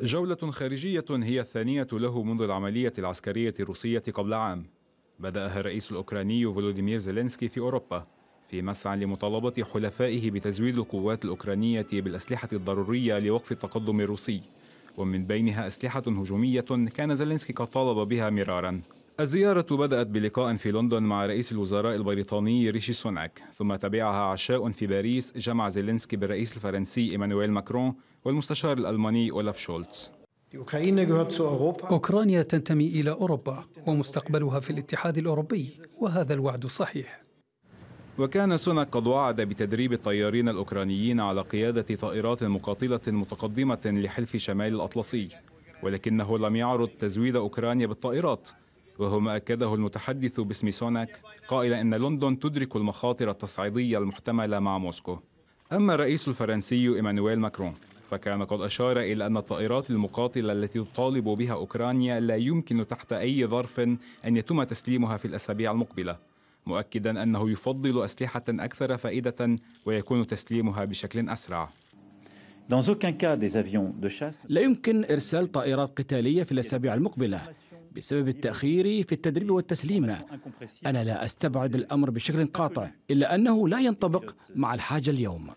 جولة خارجية هي الثانية له منذ العملية العسكرية الروسية قبل عام بدأها الرئيس الأوكراني فولوديمير زيلينسكي في أوروبا في مسعى لمطالبة حلفائه بتزويد القوات الأوكرانية بالأسلحة الضرورية لوقف التقدم الروسي ومن بينها أسلحة هجومية كان زيلينسكي قد طالب بها مرارا الزيارة بدأت بلقاء في لندن مع رئيس الوزراء البريطاني ريشي سوناك ثم تبعها عشاء في باريس جمع زيلينسكي بالرئيس الفرنسي إيمانويل ماكرون والمستشار الألماني أولاف شولتز أوكرانيا تنتمي إلى أوروبا ومستقبلها في الاتحاد الأوروبي وهذا الوعد صحيح وكان سوناك قد وعد بتدريب الطيارين الأوكرانيين على قيادة طائرات مقاتلة متقدمة لحلف شمال الأطلسي ولكنه لم يعرض تزويد أوكرانيا بالطائرات وهو ما أكده المتحدث باسم سوناك قائلا أن لندن تدرك المخاطر التصعيدية المحتملة مع موسكو أما الرئيس الفرنسي إيمانويل ماكرون فكان قد أشار إلى أن الطائرات المقاتلة التي تطالب بها أوكرانيا لا يمكن تحت أي ظرف أن يتم تسليمها في الأسابيع المقبلة مؤكدا أنه يفضل أسلحة أكثر فائدة ويكون تسليمها بشكل أسرع لا يمكن إرسال طائرات قتالية في الأسابيع المقبلة بسبب التأخير في التدريب والتسليم أنا لا أستبعد الأمر بشكل قاطع إلا أنه لا ينطبق مع الحاجة اليوم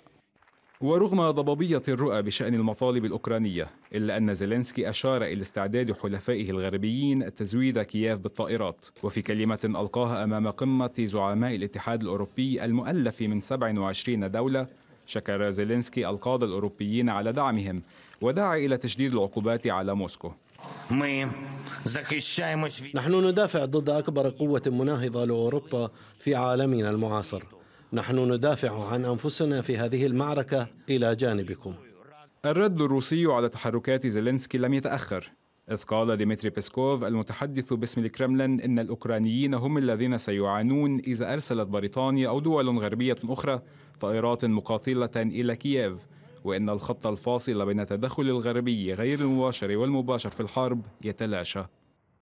ورغم ضبابية الرؤى بشأن المطالب الأوكرانية إلا أن زيلينسكي أشار إلى استعداد حلفائه الغربيين تزويد كييف بالطائرات وفي كلمة ألقاها أمام قمة زعماء الاتحاد الأوروبي المؤلف من 27 دولة شكر زيلينسكي القادة الأوروبيين على دعمهم ودعا إلى تشديد العقوبات على موسكو نحن ندافع ضد أكبر قوة مناهضة لأوروبا في عالمنا المعاصر نحن ندافع عن أنفسنا في هذه المعركة إلى جانبكم الرد الروسي على تحركات زيلينسكي لم يتأخر إذ قال ديمتري بيسكوف المتحدث باسم الكرملين إن الأوكرانيين هم الذين سيعانون إذا أرسلت بريطانيا أو دول غربية أخرى طائرات مقاتلة إلى كييف وإن الخط الفاصل بين التدخل الغربي غير المباشر والمباشر في الحرب يتلاشى